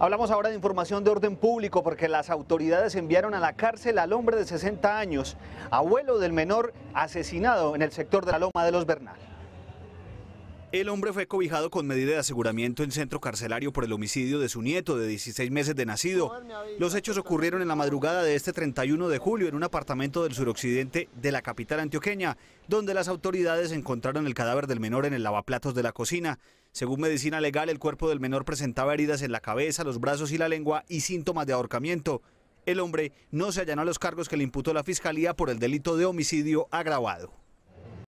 Hablamos ahora de información de orden público porque las autoridades enviaron a la cárcel al hombre de 60 años, abuelo del menor asesinado en el sector de la Loma de los Bernal. El hombre fue cobijado con medida de aseguramiento en centro carcelario por el homicidio de su nieto de 16 meses de nacido. Los hechos ocurrieron en la madrugada de este 31 de julio en un apartamento del suroccidente de la capital antioqueña, donde las autoridades encontraron el cadáver del menor en el lavaplatos de la cocina. Según medicina legal, el cuerpo del menor presentaba heridas en la cabeza, los brazos y la lengua y síntomas de ahorcamiento. El hombre no se allanó a los cargos que le imputó la fiscalía por el delito de homicidio agravado.